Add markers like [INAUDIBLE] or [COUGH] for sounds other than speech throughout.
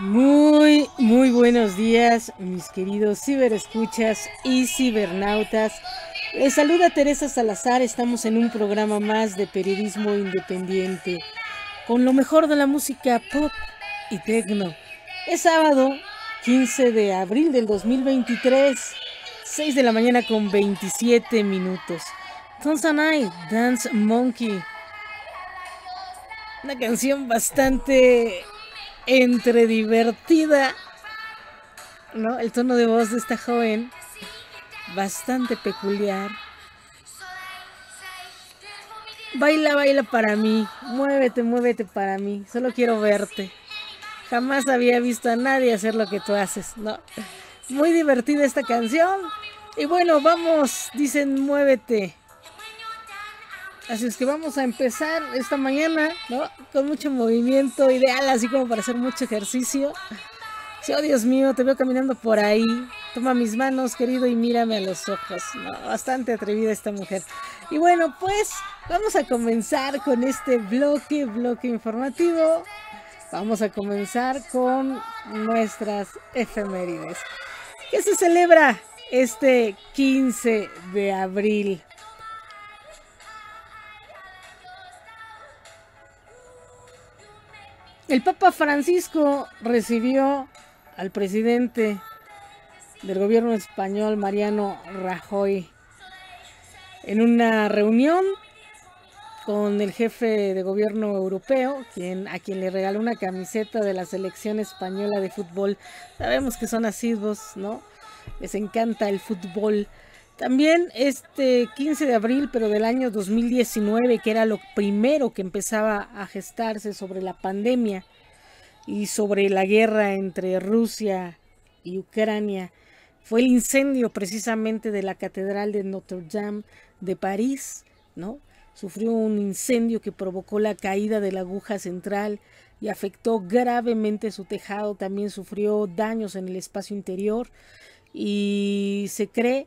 Muy, muy buenos días, mis queridos ciberescuchas y cibernautas. Les saluda Teresa Salazar, estamos en un programa más de periodismo independiente, con lo mejor de la música pop y techno. Es sábado, 15 de abril del 2023, 6 de la mañana con 27 minutos. Tonsanai, Dance Monkey. Una canción bastante entre divertida, ¿no? El tono de voz de esta joven, bastante peculiar. Baila, baila para mí, muévete, muévete para mí, solo quiero verte. Jamás había visto a nadie hacer lo que tú haces, ¿no? Muy divertida esta canción. Y bueno, vamos, dicen muévete. Así es que vamos a empezar esta mañana, ¿no? Con mucho movimiento ideal, así como para hacer mucho ejercicio. oh Dios mío, te veo caminando por ahí. Toma mis manos, querido, y mírame a los ojos. No, bastante atrevida esta mujer. Y bueno, pues vamos a comenzar con este bloque, bloque informativo. Vamos a comenzar con nuestras efemérides. ¿Qué se celebra este 15 de abril? El Papa Francisco recibió al presidente del gobierno español, Mariano Rajoy, en una reunión con el jefe de gobierno europeo, quien, a quien le regaló una camiseta de la selección española de fútbol. Sabemos que son asiduos, ¿no? Les encanta el fútbol también este 15 de abril, pero del año 2019, que era lo primero que empezaba a gestarse sobre la pandemia y sobre la guerra entre Rusia y Ucrania, fue el incendio precisamente de la Catedral de Notre Dame de París, ¿no? Sufrió un incendio que provocó la caída de la aguja central y afectó gravemente su tejado, también sufrió daños en el espacio interior y se cree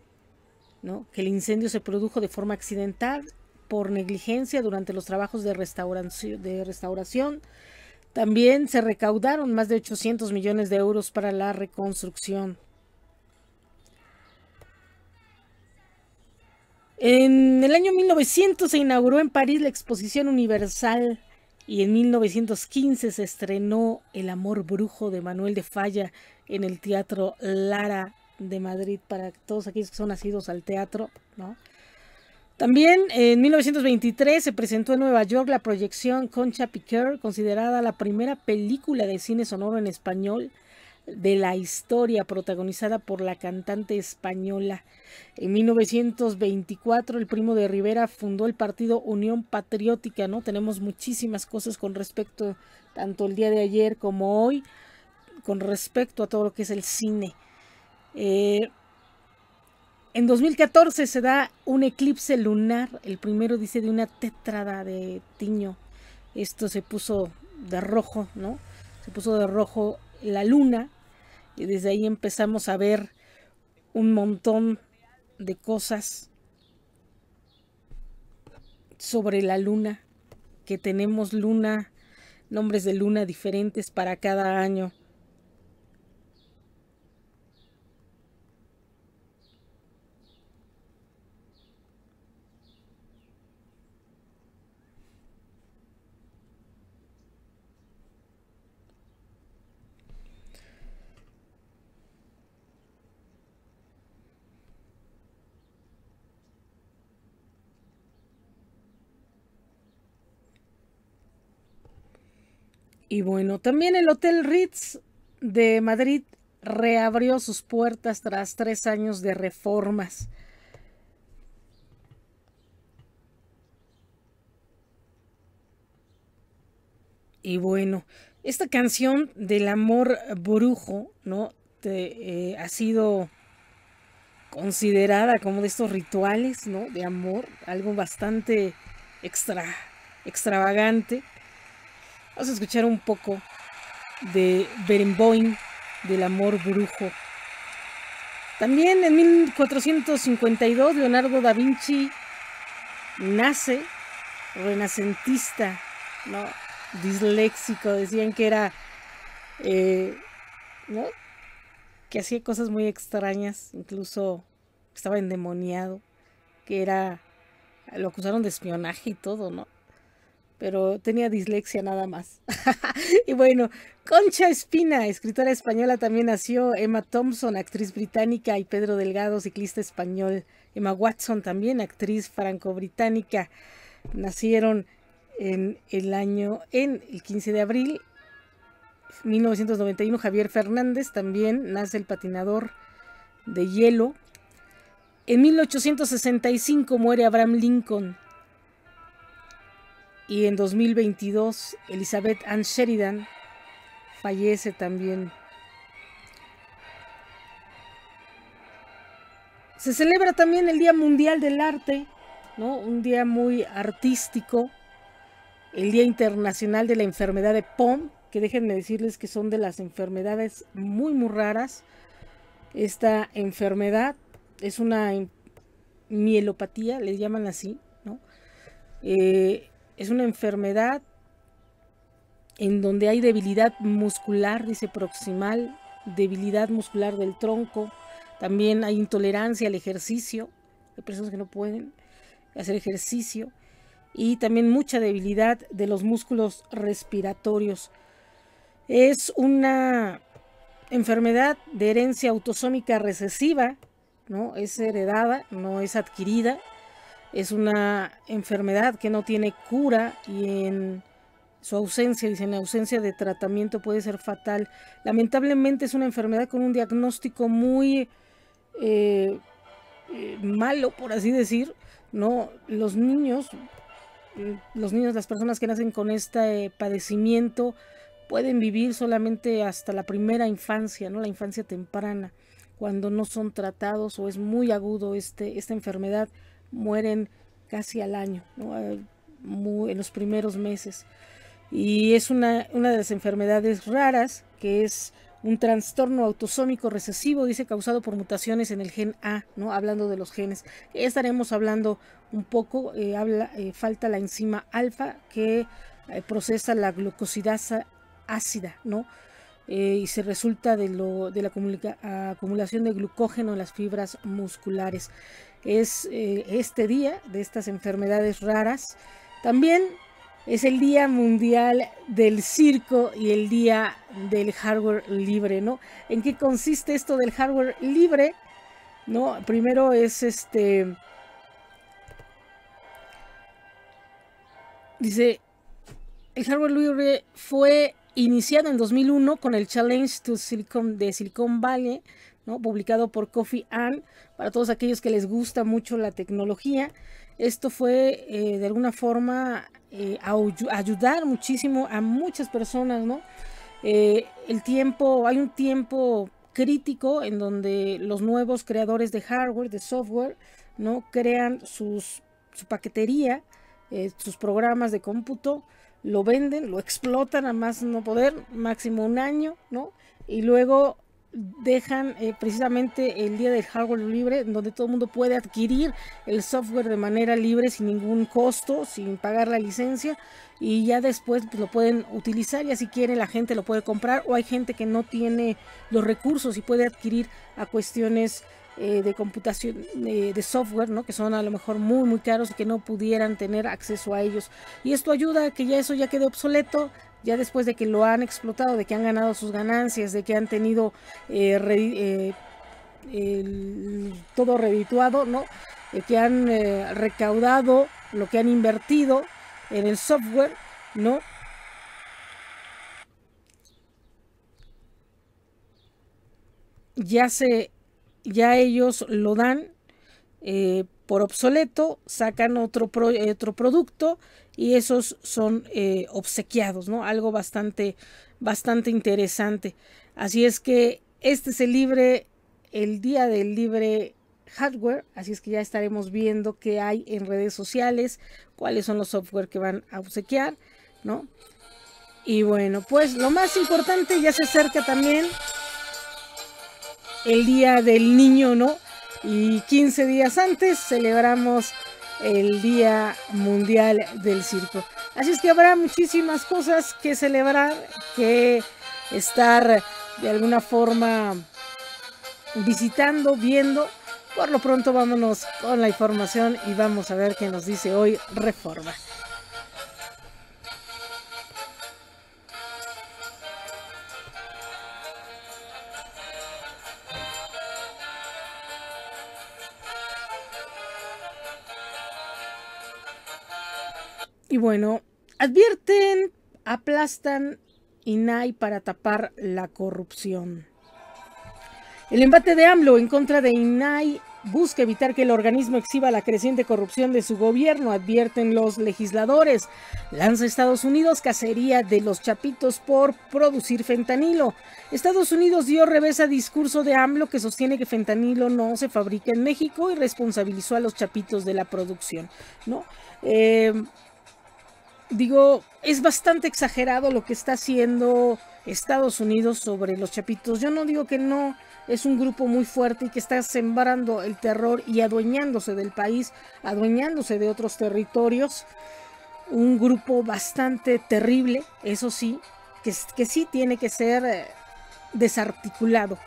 que el incendio se produjo de forma accidental por negligencia durante los trabajos de restauración, de restauración. También se recaudaron más de 800 millones de euros para la reconstrucción. En el año 1900 se inauguró en París la Exposición Universal y en 1915 se estrenó El amor brujo de Manuel de Falla en el Teatro Lara de Madrid para todos aquellos que son nacidos al teatro, ¿no? También en 1923 se presentó en Nueva York la proyección Concha Piquer, considerada la primera película de cine sonoro en español de la historia, protagonizada por la cantante española. En 1924 el primo de Rivera fundó el partido Unión Patriótica, ¿no? Tenemos muchísimas cosas con respecto tanto el día de ayer como hoy con respecto a todo lo que es el cine. Eh, en 2014 se da un eclipse lunar, el primero dice de una tetrada de tiño. Esto se puso de rojo, ¿no? Se puso de rojo la luna y desde ahí empezamos a ver un montón de cosas sobre la luna, que tenemos luna, nombres de luna diferentes para cada año. Y bueno, también el Hotel Ritz de Madrid reabrió sus puertas tras tres años de reformas. Y bueno, esta canción del amor brujo, ¿no? Te, eh, ha sido considerada como de estos rituales, ¿no? De amor, algo bastante extra, extravagante. Vamos a escuchar un poco de Berenboim del amor brujo. También en 1452 Leonardo da Vinci nace renacentista, ¿no? disléxico, decían que era, eh, ¿no? que hacía cosas muy extrañas, incluso estaba endemoniado, que era, lo acusaron de espionaje y todo, ¿no? pero tenía dislexia nada más. [LAUGHS] y bueno, Concha Espina, escritora española, también nació. Emma Thompson, actriz británica, y Pedro Delgado, ciclista español. Emma Watson, también actriz franco-británica. Nacieron en el año, en el 15 de abril 1991. Javier Fernández, también nace el patinador de hielo. En 1865 muere Abraham Lincoln, y en 2022, Elizabeth Ann Sheridan fallece también. Se celebra también el Día Mundial del Arte, ¿no? un día muy artístico, el Día Internacional de la Enfermedad de POM, que déjenme decirles que son de las enfermedades muy, muy raras. Esta enfermedad es una em-, mielopatía, le llaman así, ¿no? Eh, es una enfermedad en donde hay debilidad muscular, dice proximal, debilidad muscular del tronco, también hay intolerancia al ejercicio, hay personas que no pueden hacer ejercicio, y también mucha debilidad de los músculos respiratorios. Es una enfermedad de herencia autosómica recesiva, ¿no? Es heredada, no es adquirida, es una enfermedad que no tiene cura y en su ausencia, dice, en ausencia de tratamiento puede ser fatal. Lamentablemente es una enfermedad con un diagnóstico muy eh, eh, malo, por así decir. No, los niños, mm, los niños, las personas que nacen con este padecimiento pueden vivir solamente hasta la primera infancia, ¿no? La infancia temprana, cuando no son tratados o es muy agudo este, esta enfermedad mueren casi al año, eh, en los primeros meses. Y es una, de las enfermedades raras, que es un trastorno autosómico recesivo, dice, causado por mutaciones en el gen A, ¿no? Hablando de los genes. Estaremos hablando un poco, eh, eh, falta la enzima alfa que procesa la glucosidasa ácida, ¿no? y se resulta de, lo, de la acumulación de glucógeno en las fibras musculares es eh, este día de estas enfermedades raras. También es el Día Mundial del Circo y el Día del Hardware Libre, ¿no? ¿En qué consiste esto del hardware libre? ¿No? Primero es este... Dice, el hardware libre fue iniciado en 2001 con el Challenge to Silicon de Silicon Valley publicado por Coffee Ann, para todos aquellos que les gusta mucho la tecnología. Esto fue eh, de alguna forma eh, ayudar muchísimo a muchas personas, ¿no? Eh, el tiempo, hay un tiempo crítico en donde los nuevos creadores de hardware, de software, ¿no? crean sus, su paquetería, sus programas de cómputo, lo venden, lo explotan a más no poder, máximo un año, ¿no? Y luego dejan eh, precisamente el día del hardware libre, donde todo el mundo puede adquirir el software de manera libre, sin ningún costo, sin pagar la licencia, y ya después pues, lo pueden utilizar, Y si quieren la gente lo puede comprar, o hay gente que no tiene los recursos y puede adquirir a cuestiones eh, de computación, eh, de software, ¿no? que son a lo mejor muy, muy caros y que no pudieran tener acceso a ellos. Y esto ayuda a que ya eso ya quede obsoleto, ya después de que lo han explotado, de que han ganado sus ganancias, de que han tenido eh, eh, todo redituado, ¿no? De que han eh, recaudado lo que han invertido en el software, ¿no? Ya se, ya ellos lo dan por obsoleto, sacan otro, otro producto y esos son eh, obsequiados, ¿no? Algo bastante, bastante interesante. Así es que este es el libre, el día del libre hardware, así es que ya estaremos viendo qué hay en redes sociales, cuáles son los software que van a obsequiar, ¿no? Y bueno, pues lo más importante, ya se acerca también el Día del Niño, ¿no? Y 15 días antes celebramos el Día Mundial del Circo. Así es que habrá muchísimas cosas que celebrar, que estar de alguna forma visitando, viendo. Por lo pronto vámonos con la información y vamos a ver qué nos dice hoy Reforma. Y bueno, advierten, aplastan INAI para tapar la corrupción. El embate de AMLO en contra de INAI busca evitar que el organismo exhiba la creciente corrupción de su gobierno, advierten los legisladores. Lanza Estados Unidos cacería de los chapitos por producir fentanilo. Estados Unidos dio revés a discurso de AMLO que sostiene que fentanilo no se fabrica en México y responsabilizó a los chapitos de la producción. ¿no? Eh, digo, es bastante exagerado lo que está haciendo Estados Unidos sobre los chapitos. Yo no digo que no, es un grupo muy fuerte y que está sembrando el terror y adueñándose del país, adueñándose de otros territorios. Un grupo bastante terrible, eso sí, que, que sí tiene que ser eh, desarticulado.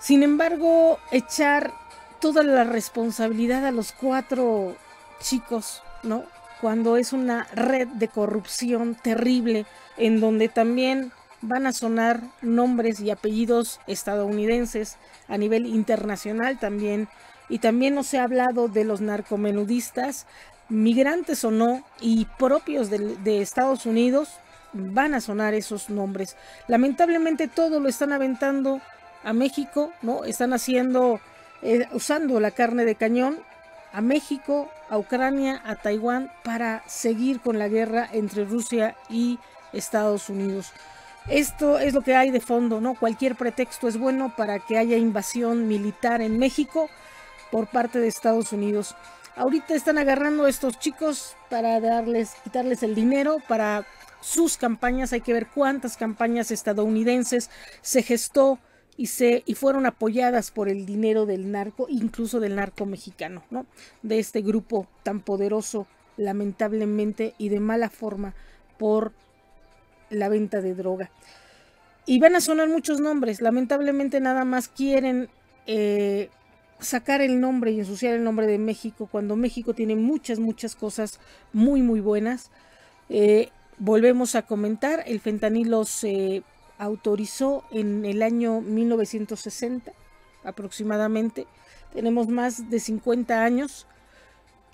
Sin embargo, echar toda la responsabilidad a los cuatro chicos, ¿no? cuando es una red de corrupción terrible en donde también van a sonar nombres y apellidos estadounidenses a nivel internacional también. Y también no se ha hablado de los narcomenudistas, migrantes o no, y propios de, Estados Unidos, van a sonar esos nombres. Lamentablemente todo lo están aventando a México, ¿no? Están haciendo, eh, usando la carne de cañón a México, a Ucrania, a Taiwán para seguir con la guerra entre Rusia y Estados Unidos. Esto es lo que hay de fondo, ¿no? Cualquier pretexto es bueno para que haya invasión militar en México por parte de Estados Unidos. Ahorita están agarrando a estos chicos para darles, quitarles el dinero para sus campañas. Hay que ver cuántas campañas estadounidenses se gestó y, fueron apoyadas por el dinero del narco, incluso del narco mexicano, ¿no? De este grupo tan poderoso, lamentablemente y de mala forma, por la venta de droga. Y van a sonar muchos nombres, lamentablemente nada más quieren eh, sacar el nombre y ensuciar el nombre de México, cuando México tiene muchas, muchas cosas muy, muy buenas. Eh, volvemos a comentar, el fentanilo se autorizó en el año 1960 aproximadamente. Tenemos más de 50 años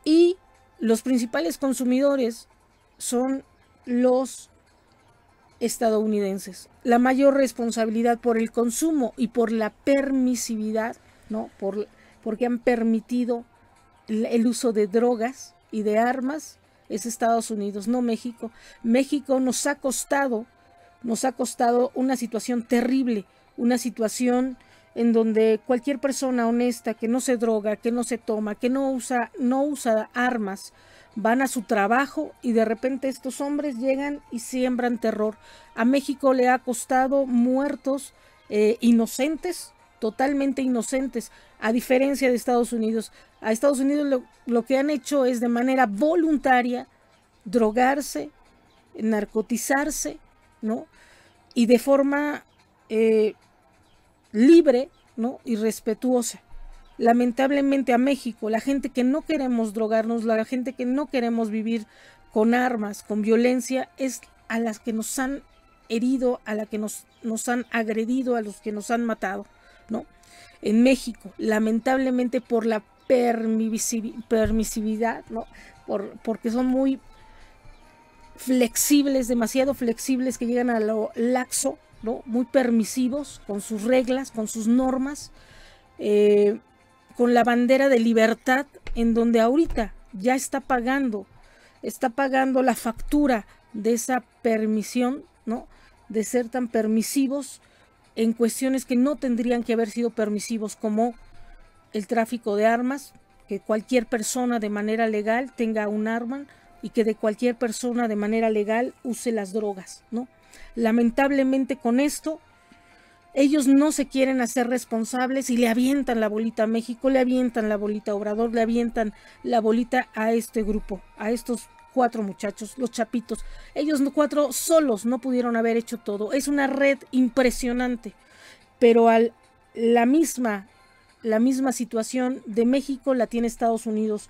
y los principales consumidores son los estadounidenses. La mayor responsabilidad por el consumo y por la permisividad, ¿no? Por, porque han permitido el, el uso de drogas y de armas es Estados Unidos, no México. México nos ha costado nos ha costado una situación terrible, una situación en donde cualquier persona honesta que no se droga, que no se toma, que no usa, no usa armas, van a su trabajo y de repente estos hombres llegan y siembran terror. A México le ha costado muertos eh, inocentes, totalmente inocentes, a diferencia de Estados Unidos. A Estados Unidos lo que han hecho es de manera voluntaria drogarse, narcotizarse ¿no? Y de forma eh, libre, ¿no? Y respetuosa. Lamentablemente a México, la gente que no queremos drogarnos, la gente que no queremos vivir con armas, con violencia, es a las que nos han herido, a las que nos, nos han agredido, a los que nos han matado, ¿no? En México, lamentablemente por la permisividad, ¿no? Por, porque son muy flexibles, demasiado flexibles, que llegan a lo laxo, ¿no? Muy permisivos, con sus reglas, con sus normas, eh, con la bandera de libertad, en donde ahorita ya está pagando, está pagando la factura de esa permisión, ¿no? De ser tan permisivos en cuestiones que no tendrían que haber sido permisivos, como el tráfico de armas, que cualquier persona de manera legal tenga un arma, y que de cualquier persona de manera legal use las drogas, ¿no? Lamentablemente con esto ellos no se quieren hacer responsables y le avientan la bolita a México, le avientan la bolita a Obrador, le avientan la bolita a este grupo, a estos cuatro muchachos, los chapitos. Ellos cuatro solos no pudieron haber hecho todo. Es una red impresionante. Pero al, la misma, la misma situación de México la tiene Estados Unidos.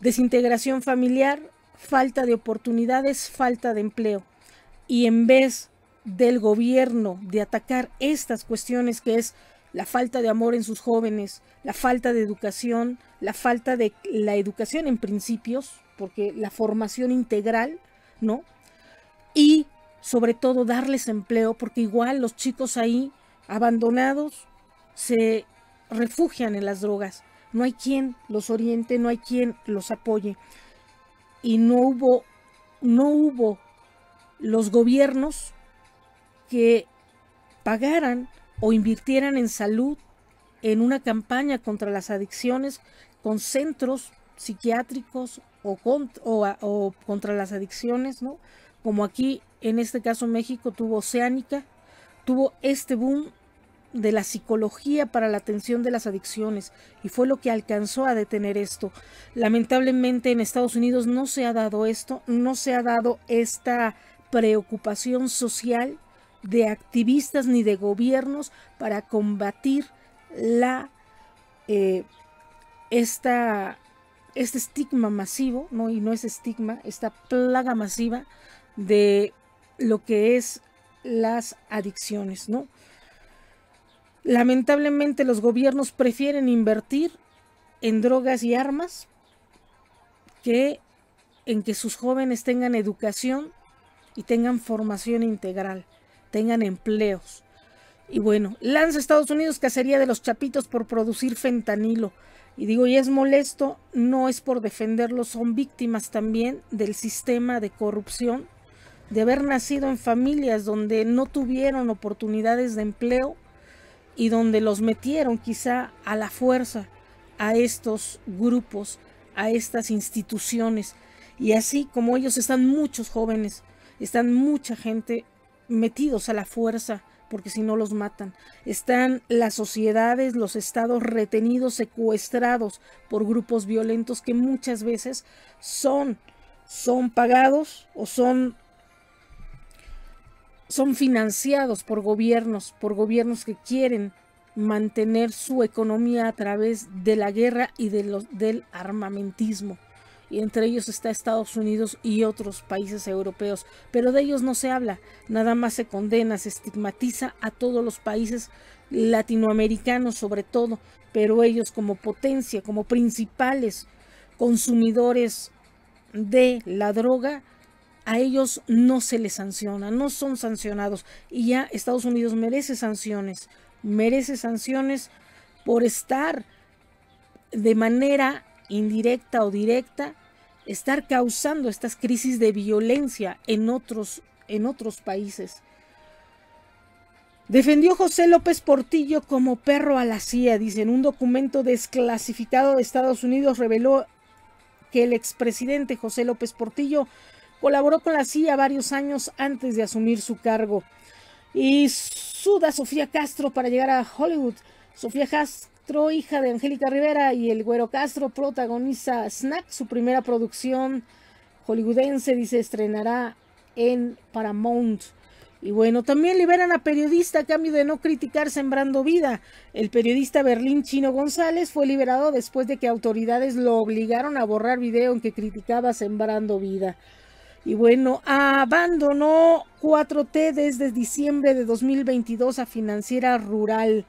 Desintegración familiar, falta de oportunidades, falta de empleo. Y en vez del gobierno de atacar estas cuestiones que es la falta de amor en sus jóvenes, la falta de educación, la falta de la educación en principios, porque la formación integral, ¿no? Y sobre todo darles empleo, porque igual los chicos ahí abandonados se refugian en las drogas. No hay quien los oriente, no hay quien los apoye y no hubo, no hubo los gobiernos que pagaran o invirtieran en salud, en una campaña contra las adicciones, con centros psiquiátricos o, contra, o, contra las adicciones, ¿no? Como aquí, en este caso México, tuvo Oceánica, tuvo este boom de la psicología para la atención de las adicciones y fue lo que alcanzó a detener esto. Lamentablemente en Estados Unidos no se ha dado esto, no se ha dado esta preocupación social de activistas ni de gobiernos para combatir la eh, esta, este estigma masivo, ¿no? y no es estigma, esta plaga masiva de lo que es las adicciones, ¿no? Lamentablemente los gobiernos prefieren invertir en drogas y armas que en que sus jóvenes tengan educación y tengan formación integral, tengan empleos. Y bueno, lanza Estados Unidos cacería de los chapitos por producir fentanilo. Y digo, y es molesto, no es por defenderlos, son víctimas también del sistema de corrupción, de haber nacido en familias donde no tuvieron oportunidades de empleo y donde los metieron quizá a la fuerza a estos grupos, a estas instituciones. Y así como ellos están muchos jóvenes, están mucha gente metidos a la fuerza, porque si no los matan. Están las sociedades, los estados retenidos, secuestrados por grupos violentos que muchas veces son, son pagados o son son financiados por gobiernos, por gobiernos que quieren mantener su economía a través de la guerra y de del armamentismo. Y entre ellos está Estados Unidos y otros países europeos. Pero de ellos no se habla, nada más se condena, se estigmatiza a todos los países latinoamericanos sobre todo, pero ellos como potencia, como principales consumidores de la droga, a ellos no se les sanciona, no son sancionados. Y ya Estados Unidos merece sanciones, merece sanciones por estar de manera indirecta o directa, estar causando estas crisis de violencia en otros, en otros países. Defendió José López Portillo como perro a la CIA, dice, en un documento desclasificado de Estados Unidos reveló que el expresidente José López Portillo Colaboró con la CIA varios años antes de asumir su cargo. Y suda Sofía Castro para llegar a Hollywood. Sofía Castro, hija de Angélica Rivera y el Güero Castro, protagoniza Snack, su primera producción hollywoodense, se estrenará en Paramount. Y bueno, también liberan a periodista a cambio de no criticar Sembrando Vida. El periodista Berlín Chino González fue liberado después de que autoridades lo obligaron a borrar video en que criticaba Sembrando Vida. Y bueno, abandonó 4T desde diciembre de 2022 a Financiera Rural.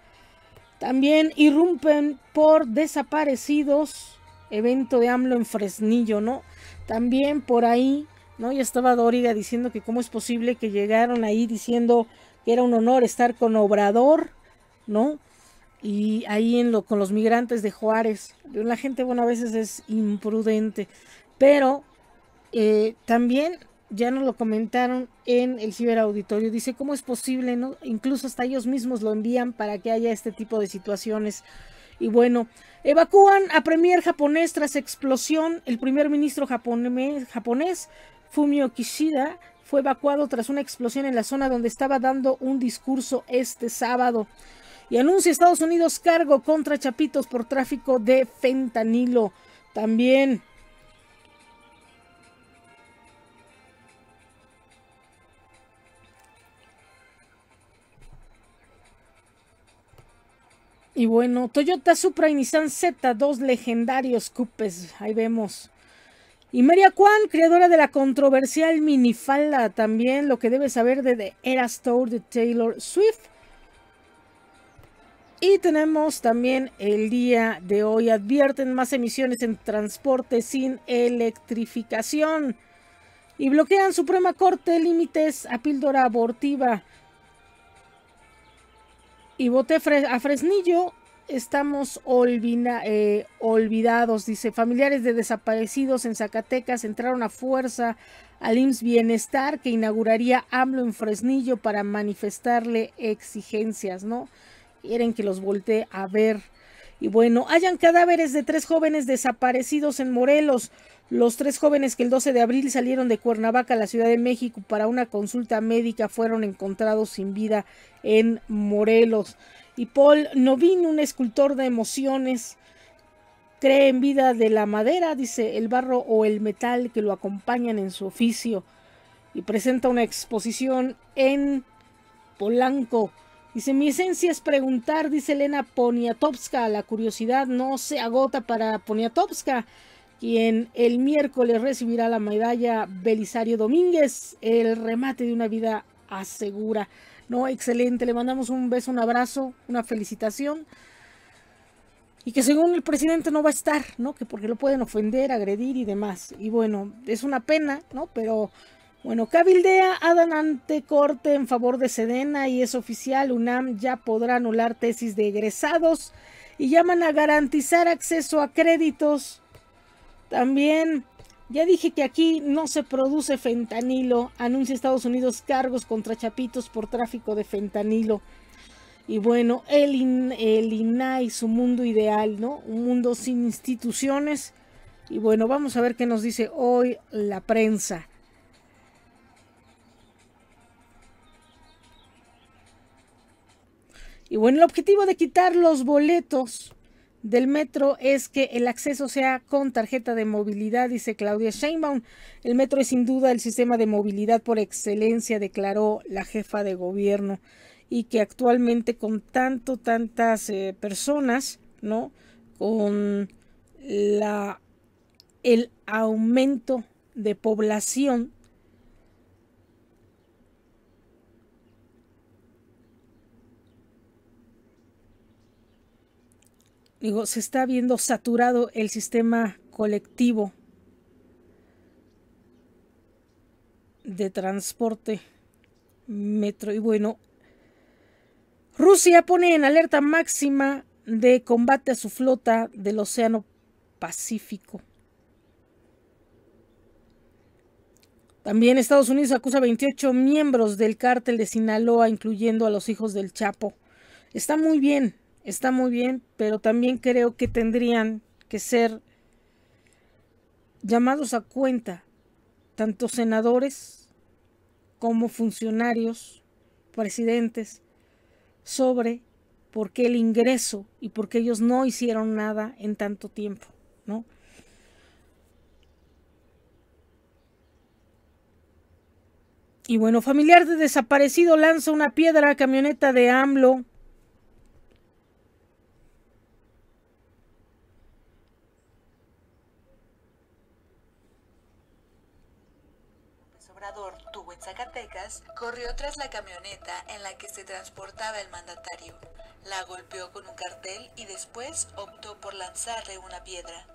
También irrumpen por desaparecidos, evento de AMLO en Fresnillo, ¿no? También por ahí, ¿no? Ya estaba Doriga diciendo que cómo es posible que llegaron ahí diciendo que era un honor estar con Obrador, ¿no? Y ahí en lo, con los migrantes de Juárez. La gente, bueno, a veces es imprudente, pero eh, también ya nos lo comentaron en el ciberauditorio. Dice, ¿cómo es posible? No? Incluso hasta ellos mismos lo envían para que haya este tipo de situaciones. Y bueno, evacúan a premier japonés tras explosión. El primer ministro japonés, japonés Fumio Kishida, fue evacuado tras una explosión en la zona donde estaba dando un discurso este sábado. Y anuncia Estados Unidos cargo contra Chapitos por tráfico de fentanilo. También Y bueno, Toyota Supra y Nissan Z, dos legendarios cupes, ahí vemos. Y Maria Kwan, creadora de la controversial minifalda, también lo que debes saber de The Eras de Taylor Swift. Y tenemos también el día de hoy, advierten más emisiones en transporte sin electrificación. Y bloquean Suprema Corte límites a píldora abortiva. Y voté a Fresnillo. Estamos eh, olvidados, dice. Familiares de desaparecidos en Zacatecas entraron a fuerza al IMSS Bienestar que inauguraría AMLO en Fresnillo para manifestarle exigencias, ¿no? Quieren que los voltee a ver. Y bueno, hayan cadáveres de tres jóvenes desaparecidos en Morelos. Los tres jóvenes que el 12 de abril salieron de Cuernavaca a la Ciudad de México para una consulta médica fueron encontrados sin vida en Morelos. Y Paul Novin, un escultor de emociones, cree en vida de la madera, dice el barro o el metal que lo acompañan en su oficio. Y presenta una exposición en Polanco. Dice, mi esencia es preguntar, dice Elena Poniatowska, la curiosidad no se agota para Poniatowska quien el miércoles recibirá la medalla Belisario Domínguez, el remate de una vida asegura. No, excelente, le mandamos un beso, un abrazo, una felicitación. Y que según el presidente no va a estar, ¿no? Que porque lo pueden ofender, agredir y demás. Y bueno, es una pena, ¿no? Pero bueno, cabildea Adán ante corte en favor de Sedena y es oficial, UNAM ya podrá anular tesis de egresados y llaman a garantizar acceso a créditos también, ya dije que aquí no se produce fentanilo. Anuncia Estados Unidos cargos contra Chapitos por tráfico de fentanilo. Y bueno, el, INAI, su mundo ideal, ¿no? Un mundo sin instituciones. Y bueno, vamos a ver qué nos dice hoy la prensa. Y bueno, el objetivo de quitar los boletos del metro es que el acceso sea con tarjeta de movilidad, dice Claudia Sheinbaum. El metro es sin duda el sistema de movilidad por excelencia, declaró la jefa de gobierno, y que actualmente con tanto, tantas eh, personas, ¿no? Con la, el aumento de población digo, se está viendo saturado el sistema colectivo de transporte metro. Y bueno, Rusia pone en alerta máxima de combate a su flota del Océano Pacífico. También Estados Unidos acusa a 28 miembros del cártel de Sinaloa, incluyendo a los hijos del Chapo. Está muy bien, está muy bien, pero también creo que tendrían que ser llamados a cuenta tanto senadores como funcionarios, presidentes, sobre por qué el ingreso y por qué ellos no hicieron nada en tanto tiempo, ¿no? Y bueno, familiar de desaparecido lanza una piedra a camioneta de AMLO tuvo en Zacatecas, corrió tras la camioneta en la que se transportaba el mandatario. La golpeó con un cartel y después optó por lanzarle una piedra.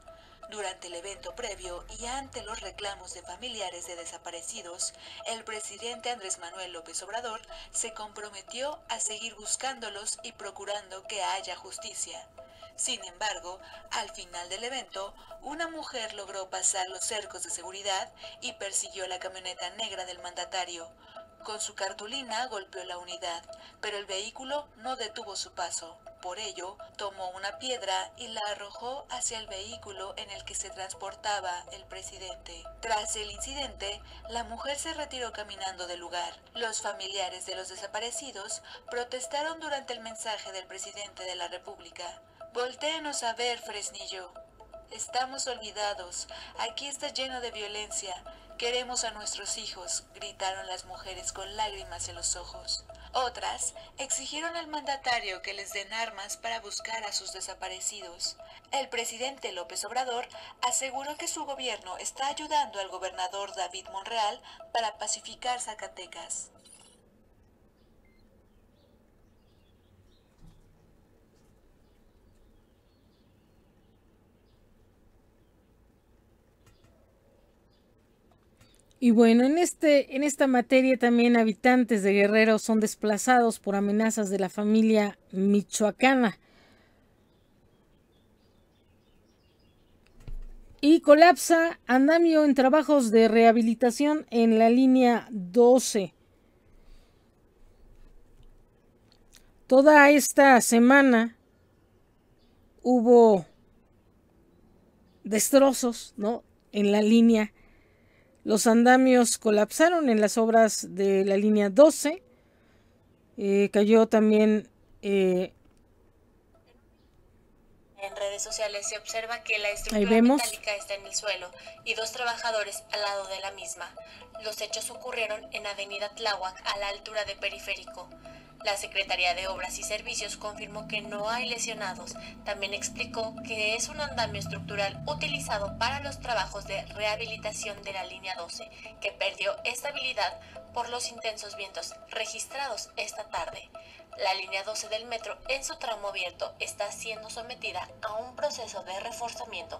Durante el evento previo y ante los reclamos de familiares de desaparecidos, el presidente Andrés Manuel López Obrador se comprometió a seguir buscándolos y procurando que haya justicia. Sin embargo, al final del evento, una mujer logró pasar los cercos de seguridad y persiguió la camioneta negra del mandatario. Con su cartulina golpeó la unidad, pero el vehículo no detuvo su paso. Por ello, tomó una piedra y la arrojó hacia el vehículo en el que se transportaba el presidente. Tras el incidente, la mujer se retiró caminando del lugar. Los familiares de los desaparecidos protestaron durante el mensaje del presidente de la República. Voltéenos a ver, Fresnillo. Estamos olvidados. Aquí está lleno de violencia. Queremos a nuestros hijos, gritaron las mujeres con lágrimas en los ojos. Otras exigieron al mandatario que les den armas para buscar a sus desaparecidos. El presidente López Obrador aseguró que su gobierno está ayudando al gobernador David Monreal para pacificar Zacatecas. Y bueno, en, este, en esta materia también habitantes de Guerrero son desplazados por amenazas de la familia michoacana. Y colapsa andamio en trabajos de rehabilitación en la línea 12. Toda esta semana hubo destrozos, ¿no? En la línea los andamios colapsaron en las obras de la línea 12. Eh, cayó también... Eh, en redes sociales se observa que la estructura metálica está en el suelo y dos trabajadores al lado de la misma. Los hechos ocurrieron en Avenida Tláhuac, a la altura de Periférico. La Secretaría de Obras y Servicios confirmó que no hay lesionados. También explicó que es un andamio estructural utilizado para los trabajos de rehabilitación de la línea 12, que perdió estabilidad por los intensos vientos registrados esta tarde. La línea 12 del metro en su tramo abierto está siendo sometida a un proceso de reforzamiento.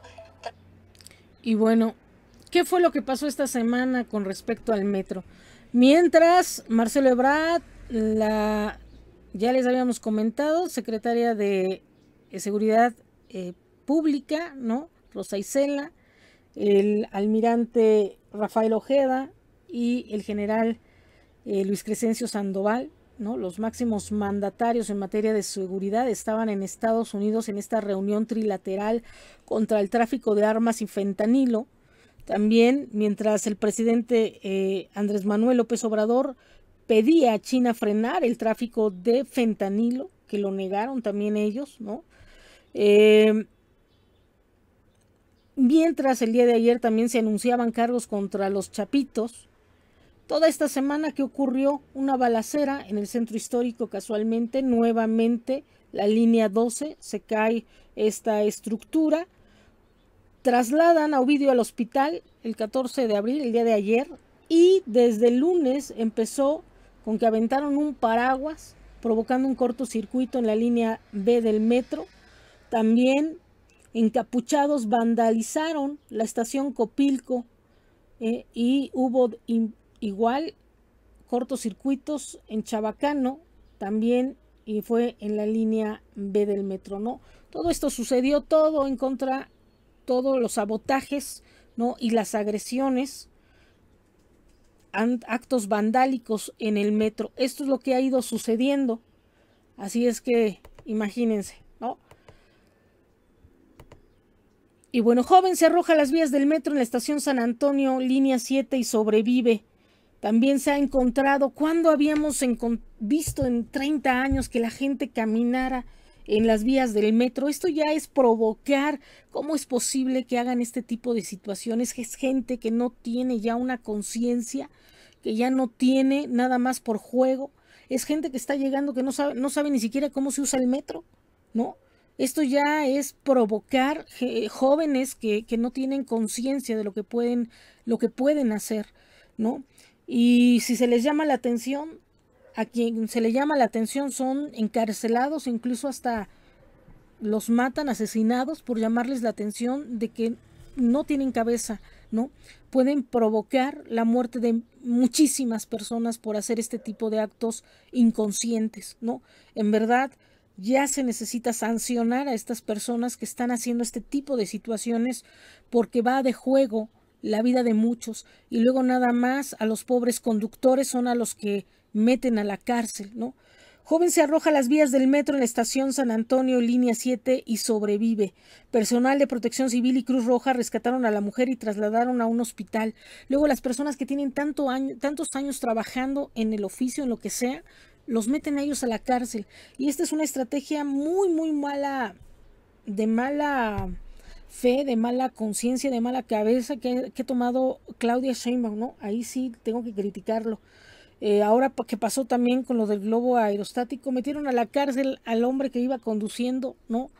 Y bueno, ¿qué fue lo que pasó esta semana con respecto al metro? Mientras, Marcelo Ebrard la, ya les habíamos comentado, secretaria de eh, Seguridad eh, Pública, ¿no? Rosa Isela, el almirante Rafael Ojeda y el general eh, Luis Crescencio Sandoval, ¿no? Los máximos mandatarios en materia de seguridad estaban en Estados Unidos en esta reunión trilateral contra el tráfico de armas y fentanilo. También, mientras el presidente Andrés Manuel López Obrador pedía a China frenar el tráfico de fentanilo, que lo negaron también ellos, ¿no? Eh, mientras el día de ayer también se anunciaban cargos contra los chapitos, toda esta semana que ocurrió una balacera en el centro histórico casualmente, nuevamente la línea 12, se cae esta estructura, trasladan a Ovidio al hospital el 14 de abril, el día de ayer, y desde el lunes empezó con que aventaron un paraguas provocando un cortocircuito en la línea B del metro. También encapuchados vandalizaron la estación Copilco eh, y hubo igual cortocircuitos en Chabacano también y fue en la línea B del metro, ¿no? Todo esto sucedió todo en contra, todos los sabotajes, ¿no? Y las agresiones actos vandálicos en el metro. Esto es lo que ha ido sucediendo. Así es que imagínense, ¿no? Y bueno, joven se arroja a las vías del metro en la estación San Antonio, línea 7 y sobrevive. También se ha encontrado, ¿cuándo habíamos visto en 30 años que la gente caminara? en las vías del metro. Esto ya es provocar. ¿Cómo es posible que hagan este tipo de situaciones? Es gente que no tiene ya una conciencia, que ya no tiene nada más por juego. Es gente que está llegando que no sabe, no sabe ni siquiera cómo se usa el metro, ¿no? Esto ya es provocar jóvenes que, que no tienen conciencia de lo que pueden, lo que pueden hacer, ¿no? Y si se les llama la atención, a quien se le llama la atención son encarcelados, incluso hasta los matan, asesinados por llamarles la atención de que no tienen cabeza, ¿no? Pueden provocar la muerte de muchísimas personas por hacer este tipo de actos inconscientes, ¿no? En verdad, ya se necesita sancionar a estas personas que están haciendo este tipo de situaciones porque va de juego la vida de muchos y luego nada más a los pobres conductores son a los que meten a la cárcel, ¿no? Joven se arroja a las vías del metro en la estación San Antonio, línea 7, y sobrevive. Personal de Protección Civil y Cruz Roja rescataron a la mujer y trasladaron a un hospital. Luego las personas que tienen tanto tantos años trabajando en el oficio, en lo que sea, los meten a ellos a la cárcel. Y esta es una estrategia muy, muy mala, de mala fe, de mala conciencia, de mala cabeza que, ha tomado Claudia Sheinbaum, ¿no? Ahí sí tengo que criticarlo. Eh, ahora que pasó también con lo del globo aerostático, metieron a la cárcel al hombre que iba conduciendo, ¿no?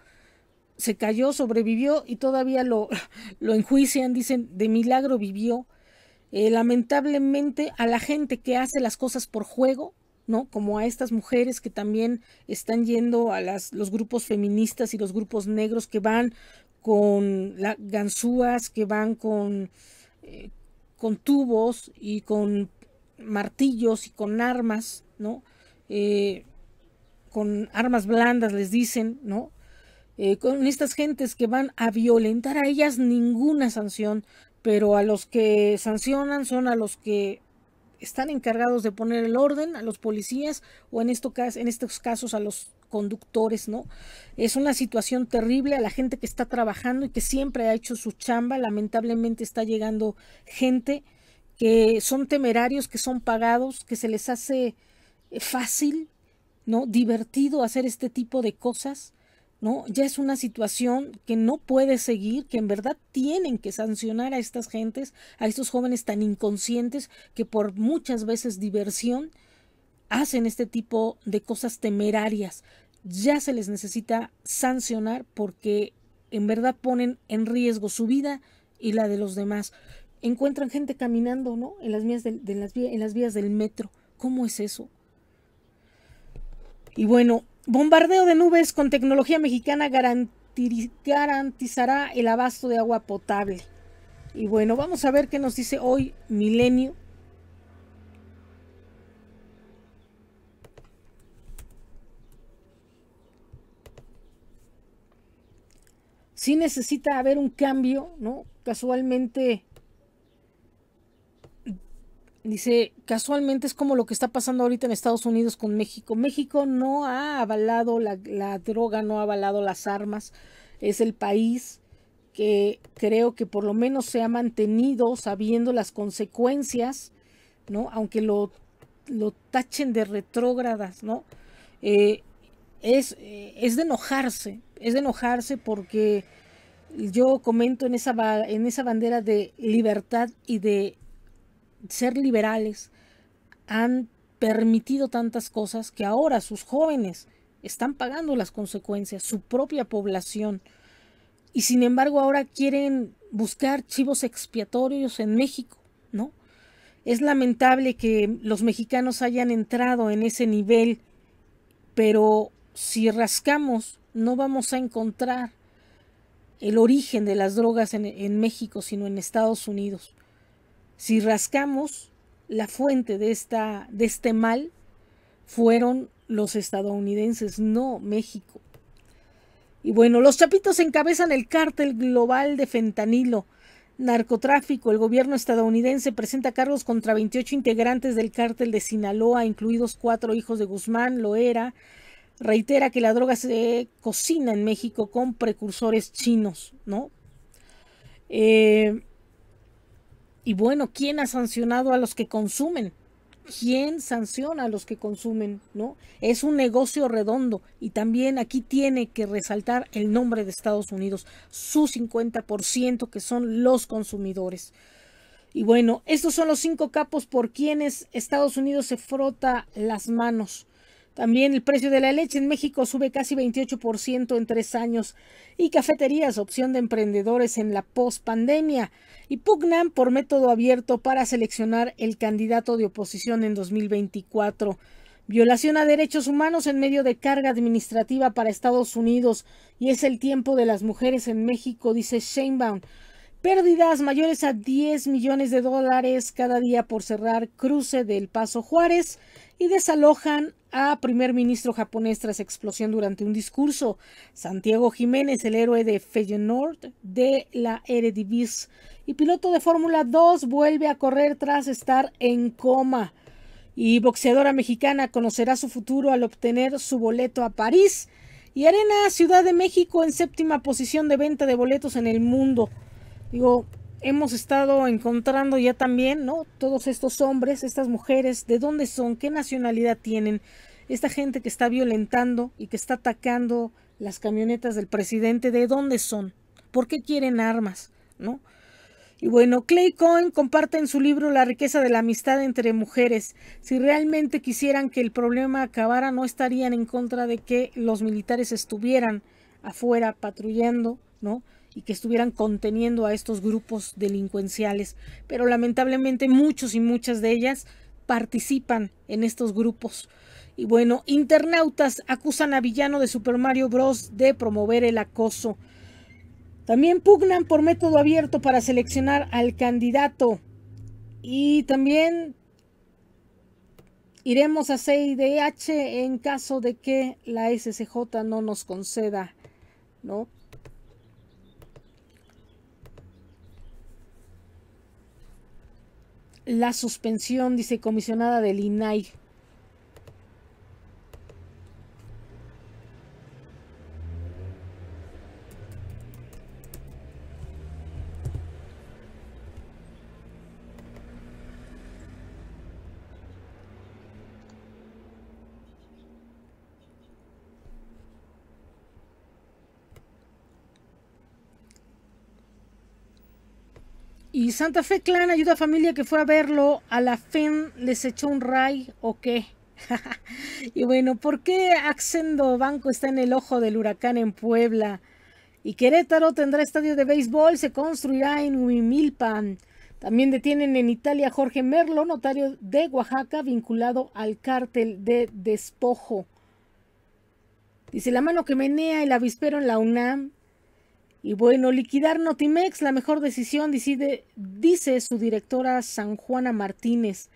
Se cayó, sobrevivió y todavía lo, [LAUGHS] lo enjuician, dicen, de milagro vivió. Eh, lamentablemente a la gente que hace las cosas por juego, ¿no? Como a estas mujeres que también están yendo a las, los grupos feministas y los grupos negros que van con la, ganzúas, que van con, eh, con tubos y con martillos y con armas, ¿no? Eh, con armas blandas les dicen, ¿no? Eh, con estas gentes que van a violentar a ellas ninguna sanción, pero a los que sancionan son a los que están encargados de poner el orden, a los policías o en, en estos casos a los conductores, ¿no? Es una situación terrible a la gente que está trabajando y que siempre ha hecho su chamba, lamentablemente está llegando gente que son temerarios, que son pagados, que se les hace eh, fácil, ¿no? Divertido hacer este tipo de cosas, ¿no? Ya es una situación que no puede seguir, que en verdad tienen que sancionar a estas gentes, a estos jóvenes tan inconscientes que por muchas veces diversión hacen este tipo de cosas temerarias. Ya se les necesita sancionar porque en verdad ponen en riesgo su vida y la de los demás encuentran gente caminando, ¿no? En las vías, del, metro. ¿Cómo es eso? Y bueno, bombardeo de nubes con tecnología mexicana garantizará el abasto de agua potable. Y bueno, vamos a ver qué nos dice hoy Milenio. Sí necesita haber un cambio, ¿no? Casualmente Dice, casualmente es como lo que está pasando ahorita en Estados Unidos con México. México no ha avalado la, droga, no ha avalado las armas. Es el país que creo que por lo menos se ha mantenido sabiendo las consecuencias, ¿no? Aunque lo, lo tachen de retrógradas, ¿no? Eh, es, eh, es de enojarse, es de enojarse porque yo comento en esa, en esa bandera de libertad y de ser liberales, han permitido tantas cosas que ahora sus jóvenes están pagando las consecuencias, su propia población. Y sin embargo ahora quieren buscar chivos expiatorios en México, ¿no? Es lamentable que los mexicanos hayan entrado en ese nivel, pero si rascamos no vamos a encontrar el origen de las drogas en México, sino en Estados Unidos. Si rascamos la fuente de, esta, de este mal, fueron los estadounidenses, no México. Y bueno, los chapitos encabezan el cártel global de fentanilo, narcotráfico. El gobierno estadounidense presenta cargos contra 28 integrantes del cártel de Sinaloa, incluidos cuatro hijos de Guzmán, Loera. Reitera que la droga se cocina en México con precursores chinos, ¿no? Eh, y bueno, ¿quién ha sancionado a los que consumen? ¿Quién sanciona a los que consumen? ¿No? Es un negocio redondo y también aquí tiene que resaltar el nombre de Estados Unidos, su 50% que son los consumidores. Y bueno, estos son los cinco capos por quienes Estados Unidos se frota las manos. También el precio de la leche en México sube casi 28% en tres años. Y cafeterías, opción de emprendedores en la pospandemia. Y pugnan por método abierto para seleccionar el candidato de oposición en 2024. Violación a derechos humanos en medio de carga administrativa para Estados Unidos. Y es el tiempo de las mujeres en México, dice Sheinbaum. Pérdidas mayores a 10 millones de dólares cada día por cerrar cruce del Paso Juárez y desalojan a primer ministro japonés tras explosión durante un discurso. Santiago Jiménez, el héroe de Feyenoord de la Eredivisie y piloto de Fórmula 2, vuelve a correr tras estar en coma. Y boxeadora mexicana conocerá su futuro al obtener su boleto a París. Y Arena Ciudad de México en séptima posición de venta de boletos en el mundo. Digo, hemos estado encontrando ya también, ¿no? Todos estos hombres, estas mujeres, ¿de dónde son? ¿Qué nacionalidad tienen? Esta gente que está violentando y que está atacando las camionetas del presidente, ¿de dónde son? ¿Por qué quieren armas? ¿No? Y bueno, Clay Cohen comparte en su libro La riqueza de la amistad entre mujeres. Si realmente quisieran que el problema acabara, no estarían en contra de que los militares estuvieran afuera patrullando, ¿no? y que estuvieran conteniendo a estos grupos delincuenciales. Pero lamentablemente muchos y muchas de ellas participan en estos grupos. Y bueno, internautas acusan a villano de Super Mario Bros. de promover el acoso. También pugnan por método abierto para seleccionar al candidato. Y también iremos a CIDH en caso de que la SCJ no nos conceda, ¿no? la suspensión, dice comisionada del INAI Y Santa Fe Clan ayuda a familia que fue a verlo. A la fin e les echó un rayo, o qué. [LAUGHS] y bueno, ¿por qué Accendo Banco está en el ojo del huracán en Puebla? Y Querétaro tendrá estadio de béisbol, se construirá en Huimilpan. También detienen en Italia a Jorge Merlo, notario de Oaxaca, vinculado al cártel de despojo. Dice la mano que menea el avispero en la UNAM. Y bueno, liquidar Notimex, la mejor decisión, dice su directora San Juana Martínez.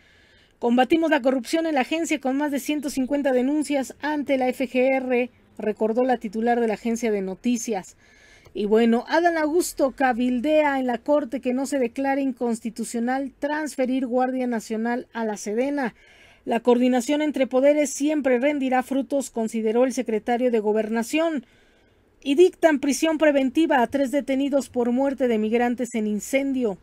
Combatimos la corrupción en la agencia con más de 150 denuncias ante la FGR, recordó la titular de la agencia de noticias. Y bueno, Adán Augusto cabildea en la Corte que no se declare inconstitucional transferir Guardia Nacional a la Sedena. La coordinación entre poderes siempre rendirá frutos, consideró el secretario de Gobernación y dictan prisión preventiva a tres detenidos por muerte de migrantes en incendio.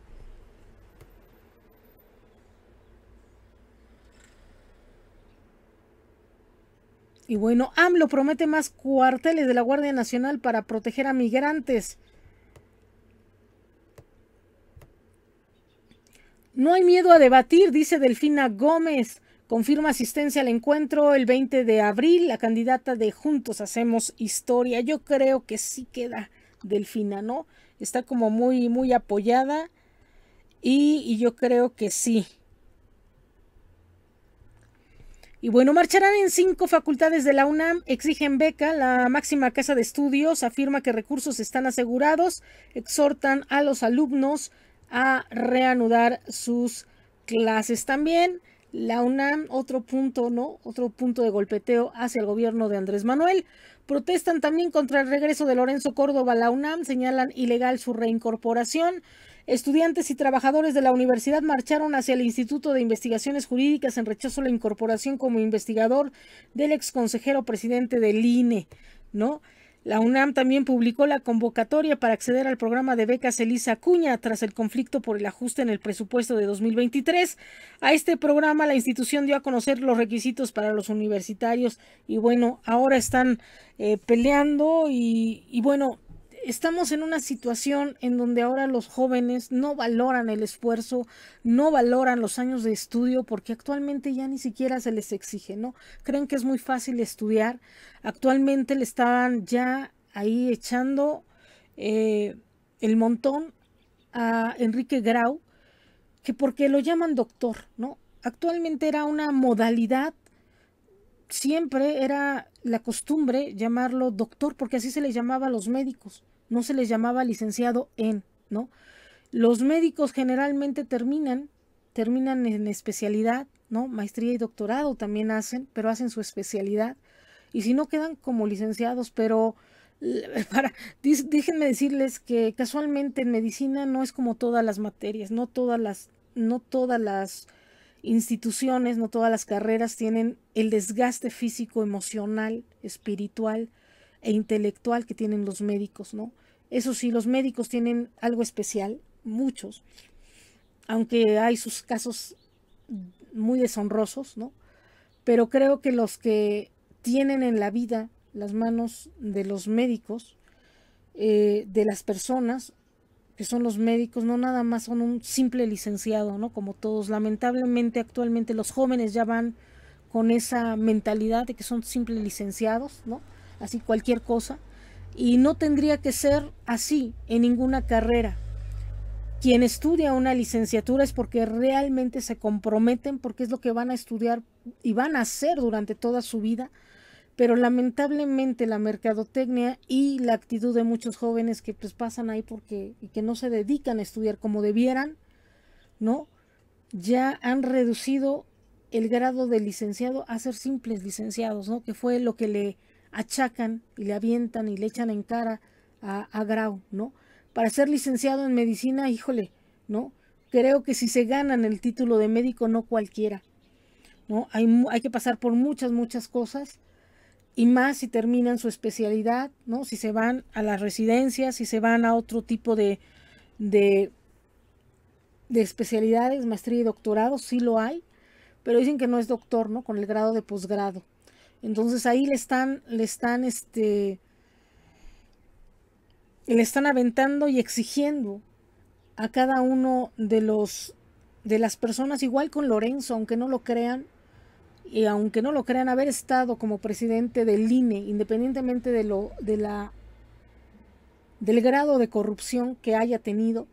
Y bueno, AMLO promete más cuarteles de la Guardia Nacional para proteger a migrantes. No hay miedo a debatir, dice Delfina Gómez confirma asistencia al encuentro el 20 de abril. La candidata de Juntos Hacemos Historia, yo creo que sí queda Delfina, ¿no? Está como muy, muy apoyada y, y yo creo que sí. Y bueno, marcharán en cinco facultades de la UNAM, exigen beca, la máxima casa de estudios afirma que recursos están asegurados, exhortan a los alumnos a reanudar sus clases también la UNAM, otro punto, ¿no? Otro punto de golpeteo hacia el gobierno de Andrés Manuel. Protestan también contra el regreso de Lorenzo Córdoba a la UNAM, señalan ilegal su reincorporación. Estudiantes y trabajadores de la universidad marcharon hacia el Instituto de Investigaciones Jurídicas en rechazo a la incorporación como investigador del exconsejero presidente del INE, ¿no? La UNAM también publicó la convocatoria para acceder al programa de becas Elisa Acuña tras el conflicto por el ajuste en el presupuesto de 2023. A este programa la institución dio a conocer los requisitos para los universitarios y bueno, ahora están eh, peleando y bueno, estamos en una situación en donde ahora los jóvenes no valoran el esfuerzo, no valoran los años de estudio, porque actualmente ya ni siquiera se les exige, ¿no? Creen que es muy fácil estudiar. Actualmente le estaban ya ahí echando eh, el montón a Enrique Grau, que porque lo llaman doctor, ¿no? Actualmente era una modalidad siempre era la costumbre llamarlo doctor, porque así se le llamaba a los médicos no se les llamaba licenciado en, ¿no? Los médicos generalmente terminan, terminan en especialidad, ¿no? Maestría y doctorado también hacen, pero hacen su especialidad. Y si no quedan como licenciados, pero eh, [LAUGHS] para, déjenme decirles que casualmente en medicina no es como todas las materias, no todas las, no todas las instituciones, no todas las carreras tienen el desgaste físico, emocional, espiritual e intelectual que tienen los médicos, ¿no? Eso sí, los médicos tienen algo especial, muchos, aunque hay sus casos muy deshonrosos, ¿no? Pero creo que los que tienen en la vida las manos de los médicos, eh, de las personas, que son los médicos, no nada más son un simple licenciado, ¿no? Como todos. Lamentablemente actualmente los jóvenes ya van con esa mentalidad de que son simples licenciados, ¿no? así cualquier cosa, y no tendría que ser así en ninguna carrera. Quien estudia una licenciatura es porque realmente se comprometen, porque es lo que van a estudiar y van a hacer durante toda su vida, pero lamentablemente la mercadotecnia y la actitud de muchos jóvenes que pues, pasan ahí porque y que no se dedican a estudiar como debieran, ¿no? Ya han reducido el grado de licenciado a ser simples licenciados, ¿no? Que fue lo que le achacan y le avientan y le echan en cara a, Grau, ¿no? Para ser licenciado en medicina, híjole, ¿no? Creo que si se ganan el título de médico, no cualquiera, ¿no? Hay, hay que pasar por muchas, muchas cosas y más si terminan su especialidad, ¿no? Si se van a las residencias, si se van a otro tipo de, de, de especialidades, maestría y doctorado, sí lo hay, pero dicen que no es doctor, ¿no? Con el grado de posgrado. Entonces ahí le están, le están, este, le están aventando y exigiendo a cada uno de los, de las personas, igual con Lorenzo, aunque no lo crean, y aunque no lo crean, haber estado como presidente del INE, independientemente de lo, de la, del grado de corrupción que haya tenido,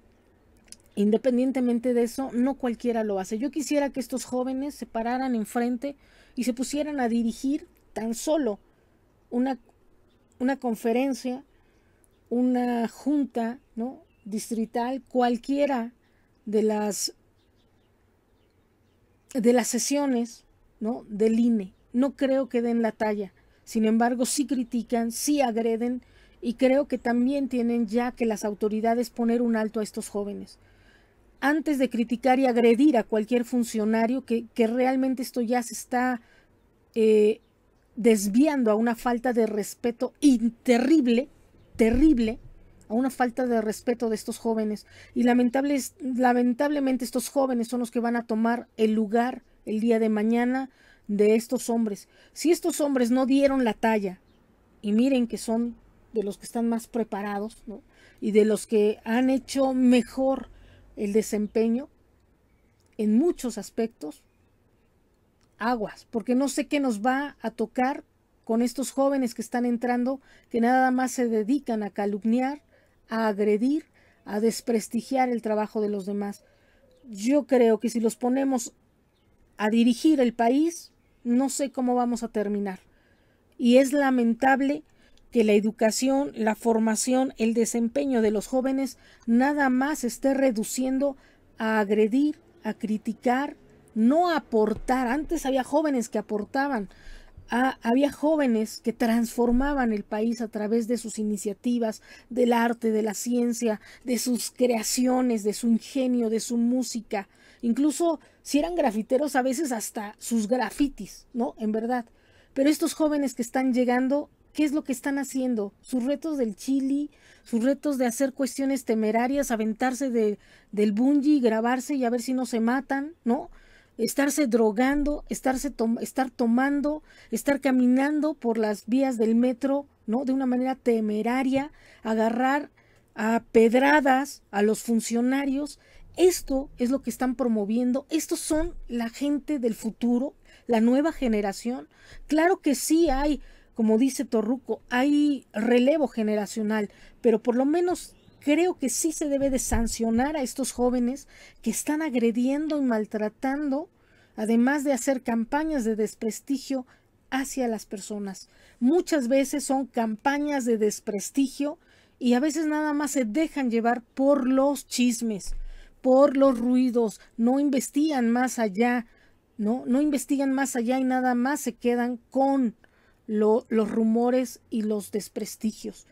independientemente de eso, no cualquiera lo hace. Yo quisiera que estos jóvenes se pararan enfrente y se pusieran a dirigir tan solo una, conferencia, una junta ¿no? distrital, cualquiera de las, de las sesiones ¿no? del INE. No creo que den la talla. Sin embargo, sí critican, sí agreden y creo que también tienen ya que las autoridades poner un alto a estos jóvenes antes de criticar y agredir a cualquier funcionario que, realmente esto ya se está eh, desviando a una falta de respeto terrible, terrible, a una falta de respeto de estos jóvenes. Y lamentablemente estos jóvenes son los que van a tomar el lugar el día de mañana de estos hombres. Si estos hombres no dieron la talla, y miren que son de los que están más preparados, y de los que han hecho mejor el desempeño en muchos aspectos, aguas, porque no sé qué nos va a tocar con estos jóvenes que están entrando, que nada más se dedican a calumniar, a agredir, a desprestigiar el trabajo de los demás. Yo creo que si los ponemos a dirigir el país, no sé cómo vamos a terminar. Y es lamentable que la educación, la formación, el desempeño de los jóvenes nada más esté reduciendo a agredir, a criticar, no aportar. Antes había jóvenes que aportaban, había jóvenes que transformaban el país a través de sus iniciativas, del arte, de la ciencia, de sus creaciones, de su ingenio, de su música. Incluso si eran grafiteros, a veces hasta sus grafitis, ¿no? En verdad. Pero estos jóvenes que están llegando qué es lo que están haciendo, sus retos del chili, sus retos de hacer cuestiones temerarias, aventarse de, del bungee, grabarse y a ver si no se matan, ¿no? Estarse drogando, estarse estar tomando, estar caminando por las vías del metro, ¿no? De una manera temeraria, agarrar a pedradas a los funcionarios. Esto es lo que están promoviendo. Estos son la gente del futuro, la nueva generación. Claro que sí hay como dice Torruco, hay relevo generacional, pero por lo menos creo que sí se debe de sancionar a estos jóvenes que están agrediendo y maltratando, además de hacer campañas de desprestigio hacia las personas. Muchas veces son campañas de desprestigio y a veces nada más se dejan llevar por los chismes, por los ruidos, no investigan más allá, ¿no? No investigan más allá y nada más se quedan con los rumores y los desprestigios.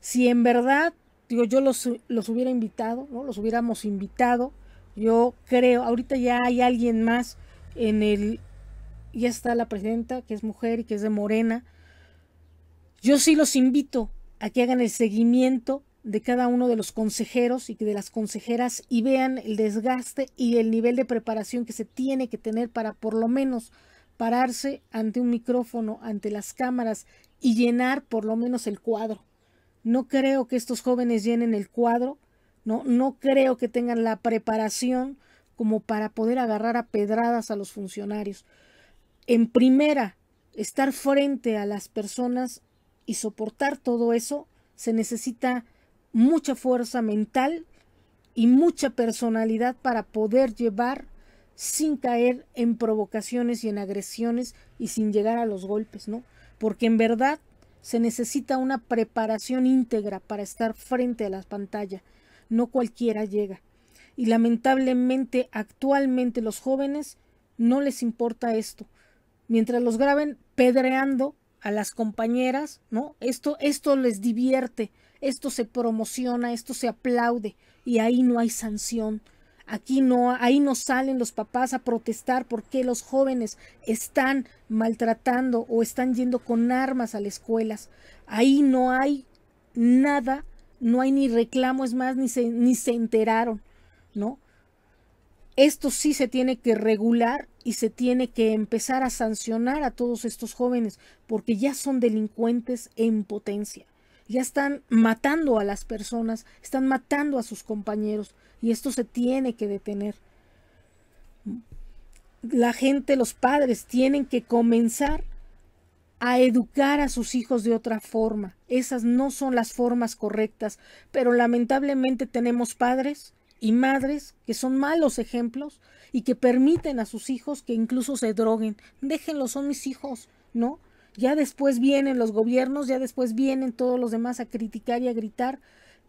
Si en verdad, digo, yo los, los hubiera invitado, ¿no? Los hubiéramos invitado. Yo creo, ahorita ya hay alguien más en el, ya está la presidenta, que es mujer y que es de Morena. Yo sí los invito a que hagan el seguimiento de cada uno de los consejeros y de las consejeras y vean el desgaste y el nivel de preparación que se tiene que tener para por lo menos pararse ante un micrófono, ante las cámaras y llenar por lo menos el cuadro. No creo que estos jóvenes llenen el cuadro, no, no creo que tengan la preparación como para poder agarrar a pedradas a los funcionarios. En primera, estar frente a las personas y soportar todo eso, se necesita mucha fuerza mental y mucha personalidad para poder llevar sin caer en provocaciones y en agresiones y sin llegar a los golpes, ¿no? Porque en verdad se necesita una preparación íntegra para estar frente a la pantalla. No cualquiera llega. Y lamentablemente actualmente los jóvenes no les importa esto. Mientras los graben pedreando a las compañeras, ¿no? Esto, esto les divierte, esto se promociona, esto se aplaude y ahí no hay sanción Aquí no, ahí no salen los papás a protestar porque los jóvenes están maltratando o están yendo con armas a las escuelas. Ahí no hay nada, no hay ni reclamo, es más, ni se, ni se enteraron, ¿no? Esto sí se tiene que regular y se tiene que empezar a sancionar a todos estos jóvenes porque ya son delincuentes en potencia. Ya están matando a las personas, están matando a sus compañeros, y esto se tiene que detener. La gente, los padres, tienen que comenzar a educar a sus hijos de otra forma. Esas no son las formas correctas, pero lamentablemente tenemos padres y madres que son malos ejemplos y que permiten a sus hijos que incluso se droguen. Déjenlo, son mis hijos, ¿no? Ya después vienen los gobiernos, ya después vienen todos los demás a criticar y a gritar,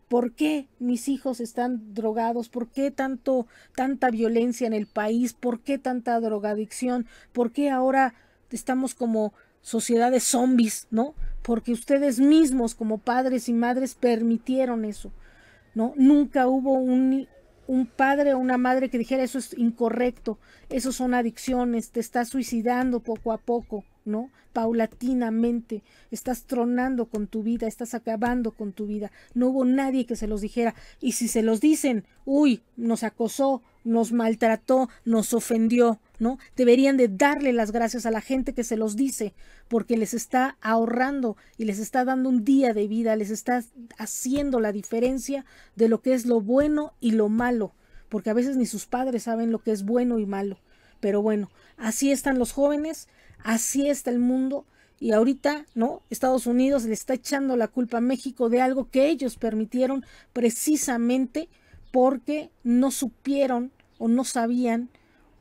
¿Por qué mis hijos están drogados? ¿Por qué tanto, tanta violencia en el país? ¿Por qué tanta drogadicción? ¿Por qué ahora estamos como sociedades zombies, ¿no? Porque ustedes mismos como padres y madres permitieron eso, ¿no? Nunca hubo un, un padre o una madre que dijera eso es incorrecto, eso son adicciones, te estás suicidando poco a poco, ¿no? Paulatinamente, estás tronando con tu vida, estás acabando con tu vida. No hubo nadie que se los dijera. Y si se los dicen, uy, nos acosó, nos maltrató, nos ofendió, ¿no? Deberían de darle las gracias a la gente que se los dice, porque les está ahorrando y les está dando un día de vida, les está haciendo la diferencia de lo que es lo bueno y lo malo, porque a veces ni sus padres saben lo que es bueno y malo. Pero bueno, así están los jóvenes, Así está el mundo y ahorita, ¿no? Estados Unidos le está echando la culpa a México de algo que ellos permitieron precisamente porque no supieron o no sabían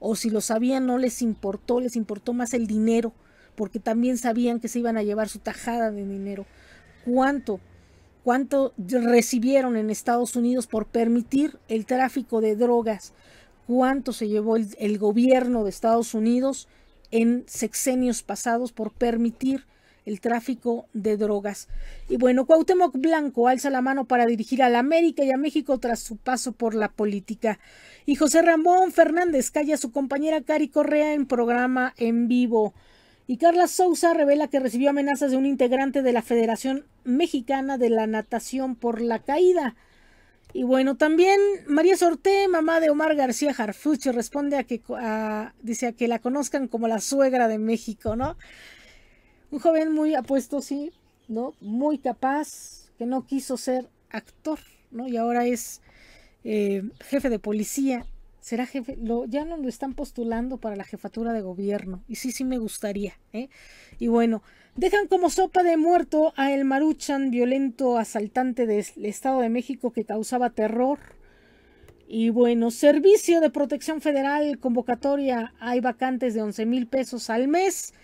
o si lo sabían no les importó, les importó más el dinero, porque también sabían que se iban a llevar su tajada de dinero. ¿Cuánto? ¿Cuánto recibieron en Estados Unidos por permitir el tráfico de drogas? ¿Cuánto se llevó el, el gobierno de Estados Unidos? en sexenios pasados por permitir el tráfico de drogas. Y bueno, Cuauhtémoc Blanco alza la mano para dirigir a la América y a México tras su paso por la política. Y José Ramón Fernández calla a su compañera Cari Correa en programa en vivo. Y Carla Sousa revela que recibió amenazas de un integrante de la Federación Mexicana de la Natación por la caída. Y bueno, también María Sorté, mamá de Omar García Jarfucho, responde a que a, dice a que la conozcan como la suegra de México, ¿no? Un joven muy apuesto, sí, ¿no? Muy capaz, que no quiso ser actor, ¿no? Y ahora es eh, jefe de policía será jefe, lo, ya no lo están postulando para la jefatura de gobierno. Y sí, sí me gustaría. ¿eh? Y bueno, dejan como sopa de muerto a el Maruchan, violento asaltante del Estado de México que causaba terror. Y bueno, Servicio de Protección Federal, convocatoria, hay vacantes de 11 mil pesos al mes.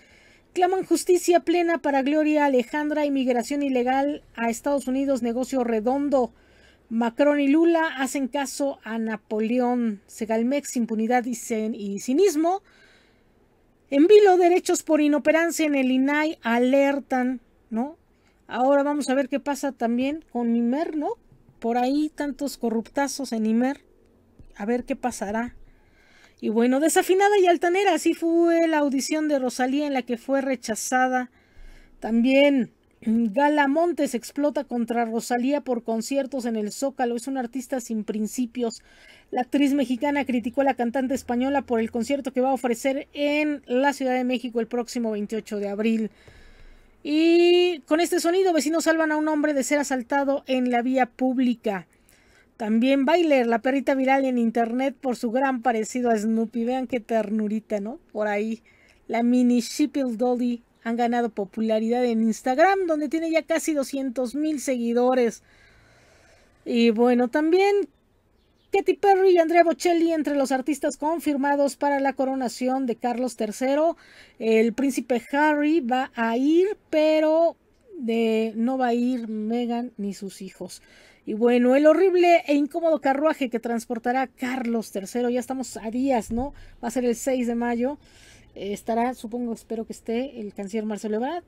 Claman justicia plena para Gloria Alejandra, inmigración ilegal a Estados Unidos, negocio redondo. Macron y Lula hacen caso a Napoleón, Segalmex, impunidad y, y cinismo. En vilo, derechos por inoperancia en el INAI alertan, ¿no? Ahora vamos a ver qué pasa también con Nimer, ¿no? Por ahí tantos corruptazos en Imer. A ver qué pasará. Y bueno, desafinada y altanera, así fue la audición de Rosalía en la que fue rechazada. También Galamontes explota contra Rosalía por conciertos en el Zócalo. Es una artista sin principios. La actriz mexicana criticó a la cantante española por el concierto que va a ofrecer en la Ciudad de México el próximo 28 de abril. Y con este sonido, vecinos salvan a un hombre de ser asaltado en la vía pública. También Bailer, la perrita viral en internet por su gran parecido a Snoopy. Vean qué ternurita, ¿no? Por ahí. La mini Sheeple Dolly han ganado popularidad en Instagram, donde tiene ya casi 200 mil seguidores. Y bueno, también Katy Perry y Andrea Bocelli entre los artistas confirmados para la coronación de Carlos III. El príncipe Harry va a ir, pero de, no va a ir Meghan ni sus hijos. Y bueno, el horrible e incómodo carruaje que transportará Carlos III, ya estamos a días, ¿no? Va a ser el 6 de mayo estará, supongo, espero que esté el canciller Marcelo Ebrard.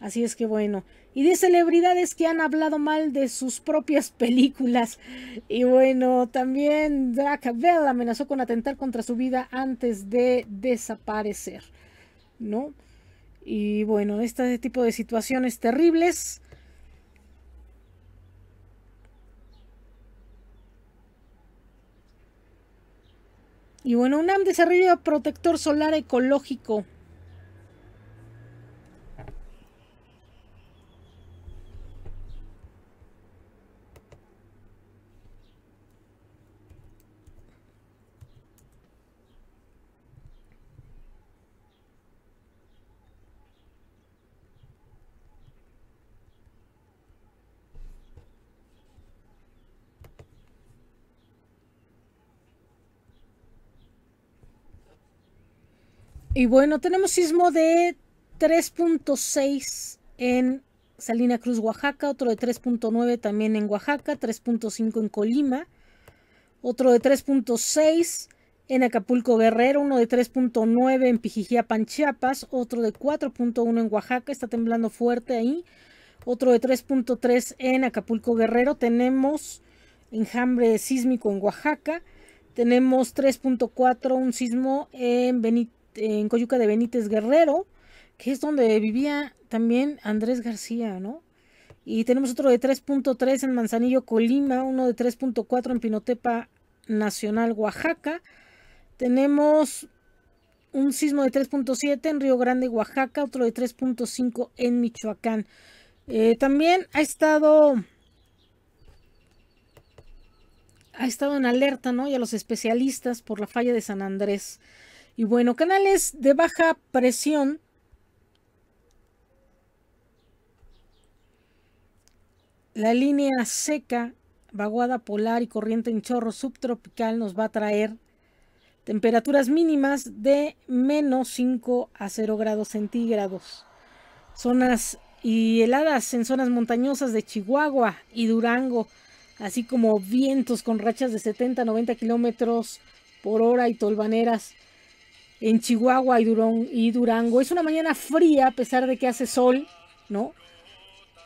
Así es que bueno. Y de celebridades que han hablado mal de sus propias [LAUGHS] películas. Y bueno, también Draca Bell amenazó con atentar contra su vida antes de desaparecer. ¿No? Y bueno, este tipo de situaciones terribles Y bueno, UNAM desarrolla protector solar ecológico Y bueno, tenemos sismo de 3.6 en Salina Cruz, Oaxaca, otro de 3.9 también en Oaxaca, 3.5 en Colima, otro de 3.6 en Acapulco Guerrero, uno de 3.9 en Pijijiapan, Chiapas, otro de 4.1 en Oaxaca, está temblando fuerte ahí, otro de 3.3 en Acapulco Guerrero, tenemos enjambre sísmico en Oaxaca, tenemos 3.4 un sismo en Benito en Coyuca de Benítez Guerrero, que es donde vivía también Andrés García, ¿no? Y tenemos otro de 3.3 en Manzanillo, Colima, uno de 3.4 en Pinotepa Nacional, Oaxaca. Tenemos un sismo de 3.7 en Río Grande, Oaxaca, otro de 3.5 en Michoacán. Eh, también ha estado ha estado en alerta, ¿no? Y a los especialistas por la falla de San Andrés. Y bueno, canales de baja presión la línea seca, vaguada polar y corriente en chorro subtropical nos va a traer temperaturas mínimas de menos 5 a 0 grados centígrados. Zonas y heladas en zonas montañosas de Chihuahua y Durango, así como vientos con rachas de 70 a 90 kilómetros por hora y tolvaneras en Chihuahua y, Durón, y Durango. Es una mañana fría a pesar de que hace sol, ¿no?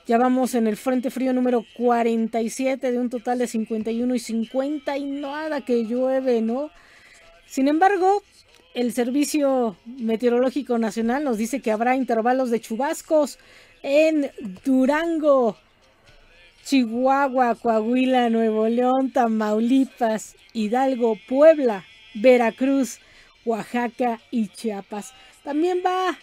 Ya vamos en el frente frío número 47 de un total de 51 y 50 y nada que llueve, ¿no? Sin embargo, el Servicio Meteorológico Nacional nos dice que habrá intervalos de chubascos en Durango, Chihuahua, Coahuila, Nuevo León, Tamaulipas, Hidalgo, Puebla, Veracruz, Oaxaca y Chiapas. También va a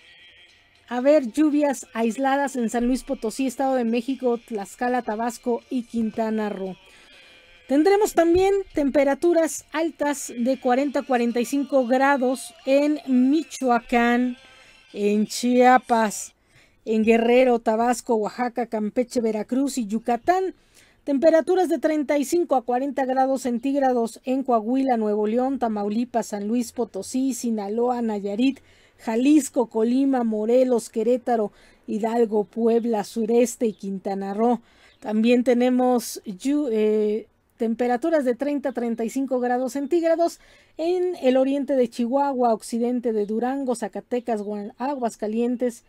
haber lluvias aisladas en San Luis Potosí, Estado de México, Tlaxcala, Tabasco y Quintana Roo. Tendremos también temperaturas altas de 40 a 45 grados en Michoacán, en Chiapas, en Guerrero, Tabasco, Oaxaca, Campeche, Veracruz y Yucatán. Temperaturas de 35 a 40 grados centígrados en Coahuila, Nuevo León, Tamaulipas, San Luis Potosí, Sinaloa, Nayarit, Jalisco, Colima, Morelos, Querétaro, Hidalgo, Puebla, Sureste y Quintana Roo. También tenemos eh, temperaturas de 30 a 35 grados centígrados en el oriente de Chihuahua, occidente de Durango, Zacatecas, Aguascalientes,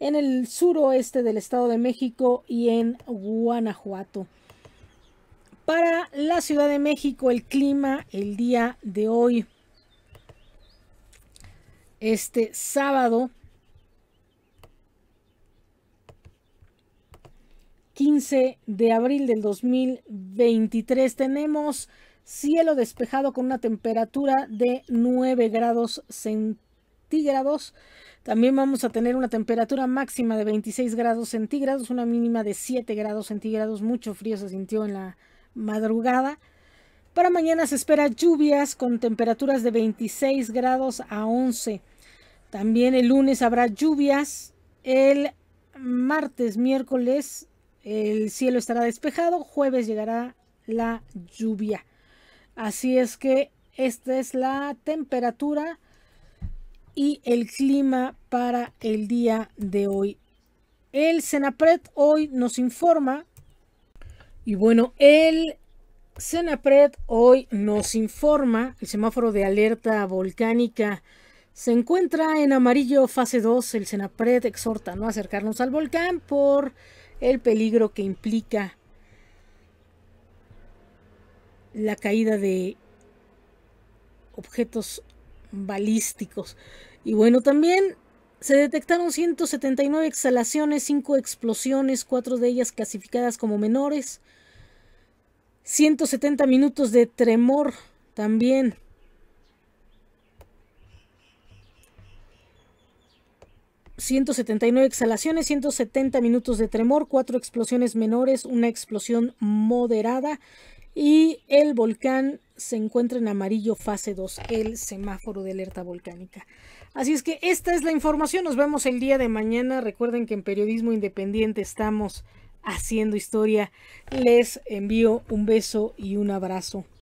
en el suroeste del Estado de México y en Guanajuato. Para la Ciudad de México, el clima el día de hoy, este sábado 15 de abril del 2023, tenemos cielo despejado con una temperatura de 9 grados centígrados. También vamos a tener una temperatura máxima de 26 grados centígrados, una mínima de 7 grados centígrados. Mucho frío se sintió en la madrugada. Para mañana se espera lluvias con temperaturas de 26 grados a 11. También el lunes habrá lluvias. El martes, miércoles, el cielo estará despejado. Jueves llegará la lluvia. Así es que esta es la temperatura y el clima para el día de hoy. El CenaPret hoy nos informa y bueno, el CENAPRED hoy nos informa, el semáforo de alerta volcánica se encuentra en amarillo fase 2. El CENAPRED exhorta a no acercarnos al volcán por el peligro que implica la caída de objetos balísticos. Y bueno, también se detectaron 179 exhalaciones, 5 explosiones, 4 de ellas clasificadas como menores. 170 minutos de tremor también. ...179 exhalaciones, 170 minutos de tremor, cuatro explosiones menores, una explosión moderada y el volcán se encuentra en amarillo fase 2, el semáforo de alerta volcánica. Así es que esta es la información, nos vemos el día de mañana, recuerden que en Periodismo Independiente estamos haciendo historia. Les envío un beso y un abrazo.